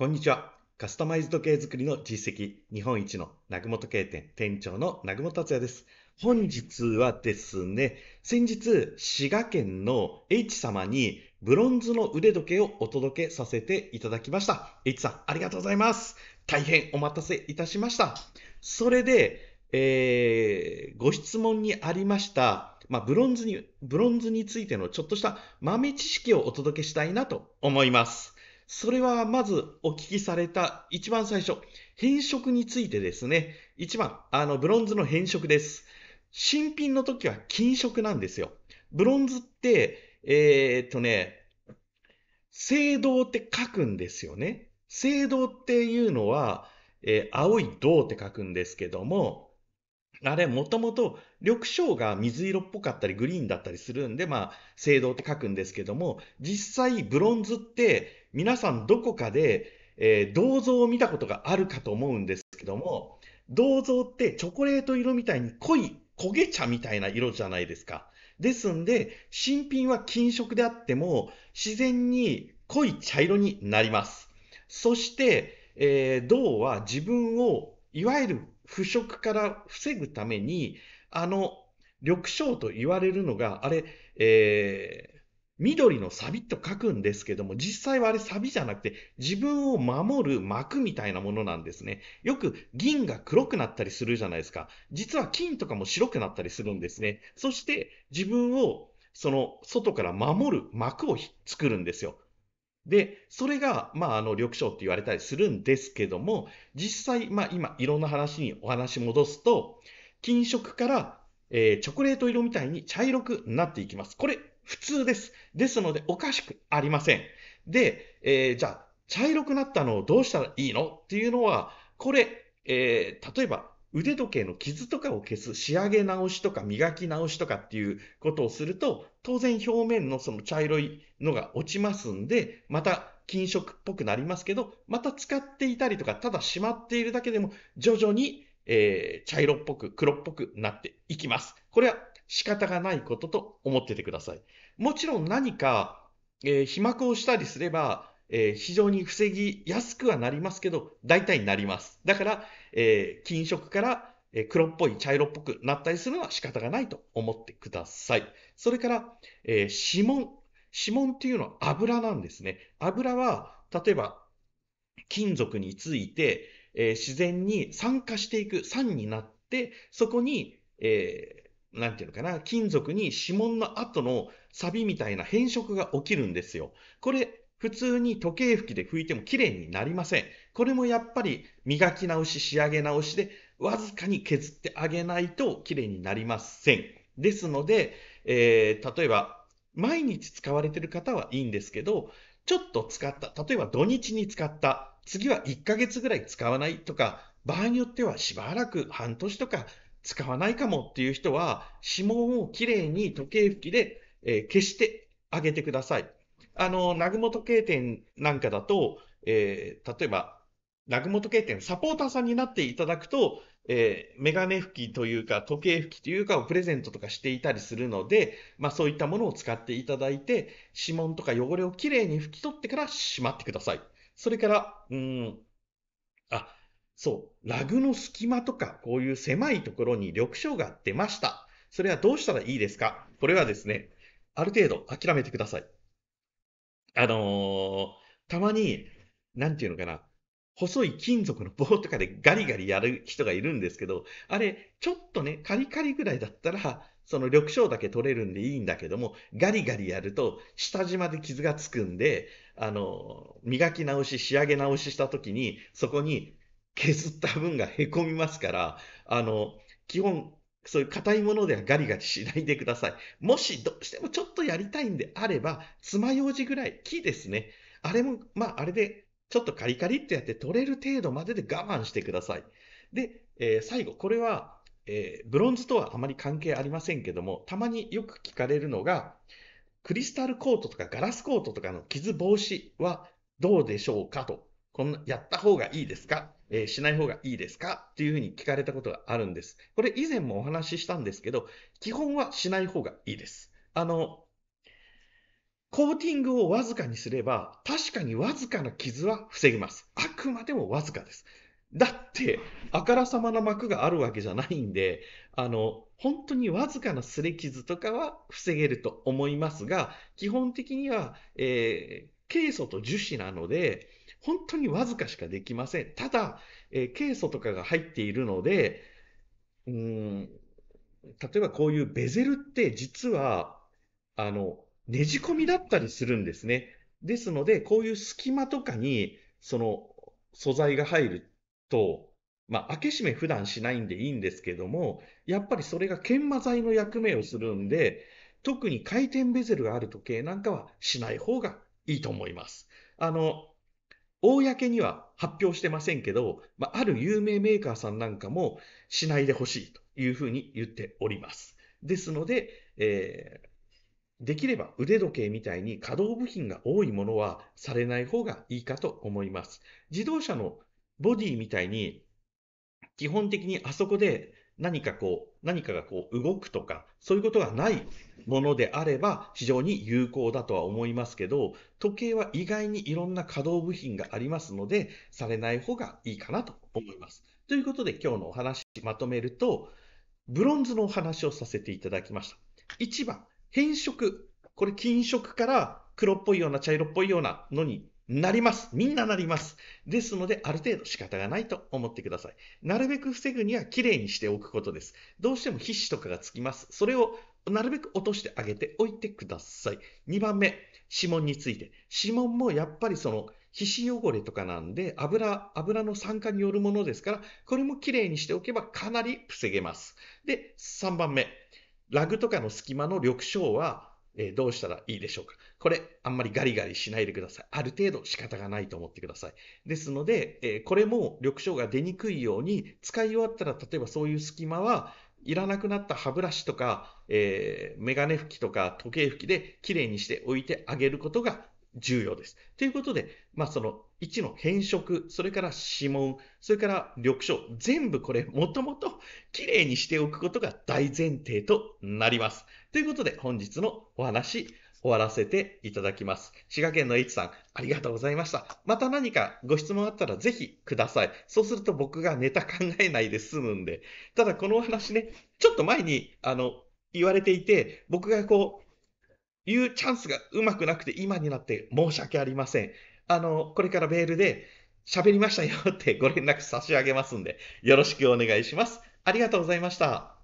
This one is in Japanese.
こんにちは。カスタマイズ時計作りの実績日本一の南雲時計店店長の南雲達也です。本日はですね、先日滋賀県の H 様にブロンズの腕時計をお届けさせていただきました。H さん、ありがとうございます。大変お待たせいたしました。それで、えー、ご質問にありました、まあ、ブロンズに、ブロンズについてのちょっとした豆知識をお届けしたいなと思います。それはまずお聞きされた一番最初、変色についてですね。一番、あの、ブロンズの変色です。新品の時は金色なんですよ。ブロンズって、えー、っとね、青銅って書くんですよね。青銅っていうのは、えー、青い銅って書くんですけども、あれ、もともと緑青が水色っぽかったりグリーンだったりするんで、まあ、青銅って書くんですけども、実際ブロンズって皆さんどこかで、えー、銅像を見たことがあるかと思うんですけども、銅像ってチョコレート色みたいに濃い焦げ茶みたいな色じゃないですか。ですんで、新品は金色であっても、自然に濃い茶色になります。そして、えー、銅は自分をいわゆる腐食から防ぐために、あの、緑青と言われるのが、あれ、えー、緑のサビと書くんですけども、実際はあれサビじゃなくて、自分を守る膜みたいなものなんですね。よく銀が黒くなったりするじゃないですか。実は金とかも白くなったりするんですね。そして自分をその外から守る膜を作るんですよ。で、それが、まあ、あの、緑章って言われたりするんですけども、実際、まあ、今、いろんな話にお話戻すと、金色から、えー、チョコレート色みたいに茶色くなっていきます。これ、普通です。ですので、おかしくありません。で、えー、じゃあ、茶色くなったのをどうしたらいいのっていうのは、これ、えー、例えば、腕時計の傷とかを消す仕上げ直しとか磨き直しとかっていうことをすると当然表面のその茶色いのが落ちますんでまた金色っぽくなりますけどまた使っていたりとかただしまっているだけでも徐々に、えー、茶色っぽく黒っぽくなっていきます。これは仕方がないことと思っててください。もちろん何か、えー、被膜をしたりすればえー、非常に防ぎやすくはなりますけど、大体なります。だから、えー、金色から黒っぽい、茶色っぽくなったりするのは仕方がないと思ってください。それから、えー、指紋。指紋っていうのは油なんですね。油は、例えば、金属について、えー、自然に酸化していく、酸になって、そこに、えー、なんていうのかな、金属に指紋の後のサビみたいな変色が起きるんですよ。これ、普通に時計拭きで拭いても綺麗になりません。これもやっぱり磨き直し、仕上げ直しでわずかに削ってあげないと綺麗になりません。ですので、えー、例えば毎日使われてる方はいいんですけど、ちょっと使った、例えば土日に使った、次は1ヶ月ぐらい使わないとか、場合によってはしばらく半年とか使わないかもっていう人は、指紋をきれいに時計拭きで、えー、消してあげてください。あの、南雲時計店なんかだと、えー、例えば、南雲時計店、サポーターさんになっていただくと、えー、メガネ拭きというか、時計拭きというかをプレゼントとかしていたりするので、まあそういったものを使っていただいて、指紋とか汚れをきれいに拭き取ってからしまってください。それから、うん、あ、そう、ラグの隙間とか、こういう狭いところに緑章が出ました。それはどうしたらいいですかこれはですね、ある程度諦めてください。あのー、たまに、なんていうのかな、細い金属の棒とかでガリガリやる人がいるんですけど、あれ、ちょっとね、カリカリぐらいだったら、その緑青だけ取れるんでいいんだけども、ガリガリやると、下地まで傷がつくんで、あの、磨き直し、仕上げ直しした時に、そこに削った分がへこみますから、あの、基本、そういう硬いものではガリガリしないでください。もしどうしてもちょっとやりたいんであれば、爪楊枝ぐらい、木ですね。あれも、まあ、あれで、ちょっとカリカリってやって取れる程度までで我慢してください。で、えー、最後、これは、えー、ブロンズとはあまり関係ありませんけども、たまによく聞かれるのが、クリスタルコートとかガラスコートとかの傷防止はどうでしょうかと。こんな、やった方がいいですかえー、しない方がいいですかっていうふうに聞かれたことがあるんです。これ以前もお話ししたんですけど、基本はしない方がいいです。あの、コーティングをわずかにすれば、確かにわずかな傷は防ぎます。あくまでもわずかです。だって、あからさまな膜があるわけじゃないんで、あの、本当にわずかな擦れ傷とかは防げると思いますが、基本的には、えー、ケイ素と樹脂なので、本当にわずかしかできません。ただ、えー、ケイ素とかが入っているので、うん、例えばこういうベゼルって実は、あの、ねじ込みだったりするんですね。ですので、こういう隙間とかに、その、素材が入ると、まあ、開け閉め普段しないんでいいんですけども、やっぱりそれが研磨剤の役目をするんで、特に回転ベゼルがある時計なんかはしない方がいいと思います。あの、公には発表してませんけど、まあ、ある有名メーカーさんなんかもしないでほしいというふうに言っております。ですので、えー、できれば腕時計みたいに可動部品が多いものはされない方がいいかと思います。自動車のボディみたいに基本的にあそこで何かこう、何かがこう動くとか、そういうことがないものであれば非常に有効だとは思いますけど、時計は意外にいろんな可動部品がありますので、されない方がいいかなと思います。ということで今日のお話まとめると、ブロンズのお話をさせていただきました。1番、変色。これ金色から黒っぽいような茶色っぽいようなのになります。みんななります。ですので、ある程度仕方がないと思ってください。なるべく防ぐにはきれいにしておくことです。どうしても皮脂とかがつきます。それをなるべく落としてあげておいてください。2番目、指紋について。指紋もやっぱりその皮脂汚れとかなんで油、油の酸化によるものですから、これもきれいにしておけばかなり防げます。で、3番目、ラグとかの隙間の緑青はえどうしたらいいでしょうかこれ、あんまりガリガリしないでください。ある程度仕方がないと思ってください。ですので、えこれも緑章が出にくいように、使い終わったら、例えばそういう隙間は、いらなくなった歯ブラシとか、えー、メガネ拭きとか時計拭きで綺麗にして置いてあげることが重要です。ということで、まあ、その1の変色、それから指紋、それから緑書、全部これもともときれいにしておくことが大前提となります。ということで本日のお話、終わらせていただきます。滋賀県の H さん、ありがとうございました。また何かご質問あったらぜひください。そうすると僕がネタ考えないで済むんで。ただこのお話ね、ちょっと前に、あの、言われていて、僕がこう、いうチャンスがうまくなくて今になって申し訳ありません。あの、これからメールで喋りましたよってご連絡差し上げますんで、よろしくお願いします。ありがとうございました。